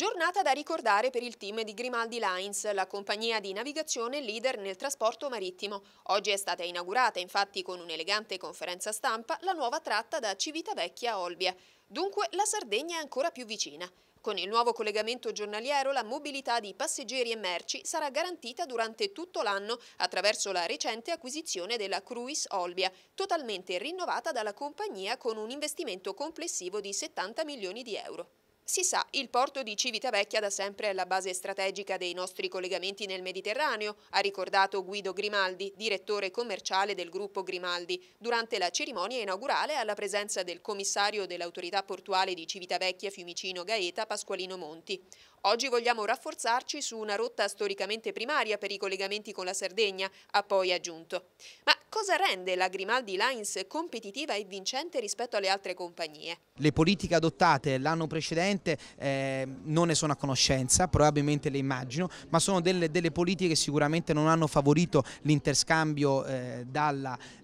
Giornata da ricordare per il team di Grimaldi Lines, la compagnia di navigazione leader nel trasporto marittimo. Oggi è stata inaugurata, infatti, con un'elegante conferenza stampa, la nuova tratta da Civitavecchia a Olbia. Dunque la Sardegna è ancora più vicina. Con il nuovo collegamento giornaliero la mobilità di passeggeri e merci sarà garantita durante tutto l'anno attraverso la recente acquisizione della Cruis Olbia, totalmente rinnovata dalla compagnia con un investimento complessivo di 70 milioni di euro. Si sa, il porto di Civitavecchia da sempre è la base strategica dei nostri collegamenti nel Mediterraneo, ha ricordato Guido Grimaldi, direttore commerciale del gruppo Grimaldi, durante la cerimonia inaugurale alla presenza del commissario dell'autorità portuale di Civitavecchia Fiumicino Gaeta Pasqualino Monti. Oggi vogliamo rafforzarci su una rotta storicamente primaria per i collegamenti con la Sardegna, ha poi aggiunto. Ma cosa rende la Grimaldi Lines competitiva e vincente rispetto alle altre compagnie? Le politiche adottate l'anno precedente eh, non ne sono a conoscenza, probabilmente le immagino, ma sono delle, delle politiche che sicuramente non hanno favorito l'interscambio eh,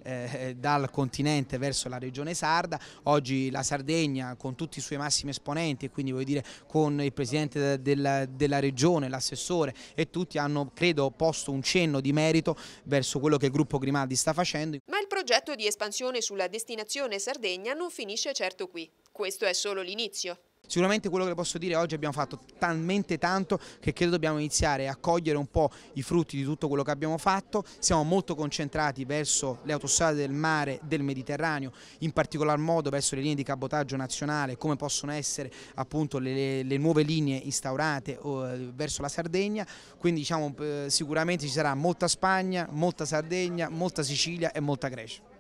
eh, dal continente verso la regione sarda. Oggi la Sardegna con tutti i suoi massimi esponenti e quindi voglio dire con il presidente della, della regione, l'assessore e tutti hanno, credo, posto un cenno di merito verso quello che il gruppo Grimaldi sta facendo. Ma il progetto di espansione sulla destinazione Sardegna non finisce certo qui. Questo è solo l'inizio. Sicuramente quello che posso dire oggi abbiamo fatto talmente tanto che credo dobbiamo iniziare a cogliere un po' i frutti di tutto quello che abbiamo fatto, siamo molto concentrati verso le autostrade del mare del Mediterraneo, in particolar modo verso le linee di cabotaggio nazionale come possono essere appunto le, le nuove linee instaurate verso la Sardegna, quindi diciamo, eh, sicuramente ci sarà molta Spagna, molta Sardegna, molta Sicilia e molta Grecia.